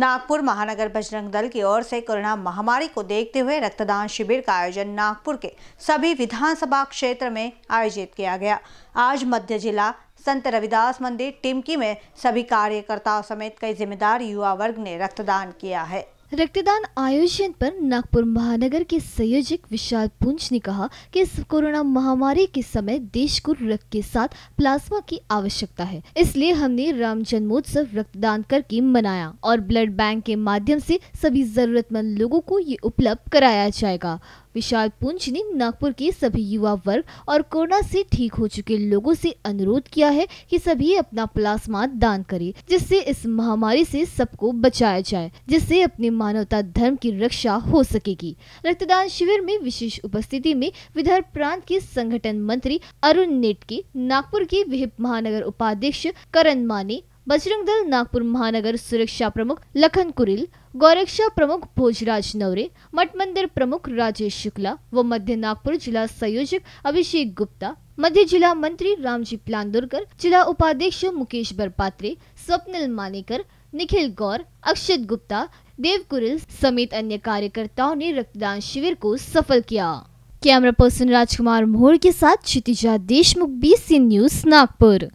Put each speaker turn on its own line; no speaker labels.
नागपुर महानगर बजरंग दल की ओर से कोरोना महामारी को देखते हुए रक्तदान शिविर का आयोजन नागपुर के सभी विधानसभा क्षेत्र में आयोजित किया गया आज मध्य जिला संत रविदास मंदिर टिमकी में सभी कार्यकर्ताओं समेत कई जिम्मेदार युवा वर्ग ने रक्तदान किया है रक्तदान
आयोजन पर नागपुर महानगर के संयोजक विशाल पुंज ने कहा कि इस कोरोना महामारी के समय देश को रक्त के साथ प्लाज्मा की आवश्यकता है इसलिए हमने राम जन्मोत्सव रक्तदान करके मनाया और ब्लड बैंक के माध्यम से सभी जरूरतमंद लोगों को ये उपलब्ध कराया जाएगा विशाल पुंज ने नागपुर के सभी युवा वर्ग और कोरोना से ठीक हो चुके लोगों से अनुरोध किया है कि सभी अपना प्लाज्मा दान करें जिससे इस महामारी से सबको बचाया जाए जिससे अपने मानवता धर्म की रक्षा हो सकेगी रक्तदान शिविर में विशेष उपस्थिति में विदर्भ प्रांत के संगठन मंत्री अरुण नेटके नागपुर के विहिप महानगर उपाध्यक्ष करण माने बजरंग दल नागपुर महानगर सुरक्षा प्रमुख लखन कुरिल गौरक्षा प्रमुख भोजराज नवरे मठ मंदिर प्रमुख राजेश शुक्ला व मध्य नागपुर जिला संयोजक अभिषेक गुप्ता मध्य जिला मंत्री रामजी प्लांदुरकर जिला उपाध्यक्ष मुकेश बरपात्रे स्वप्निल मानेकर निखिल गौर अक्षत गुप्ता देव कुरिल समेत अन्य कार्यकर्ताओं ने रक्तदान शिविर को सफल किया कैमरा पर्सन राजकुमार मोहर के साथ Kshitija Deshmukh B C news Nagpur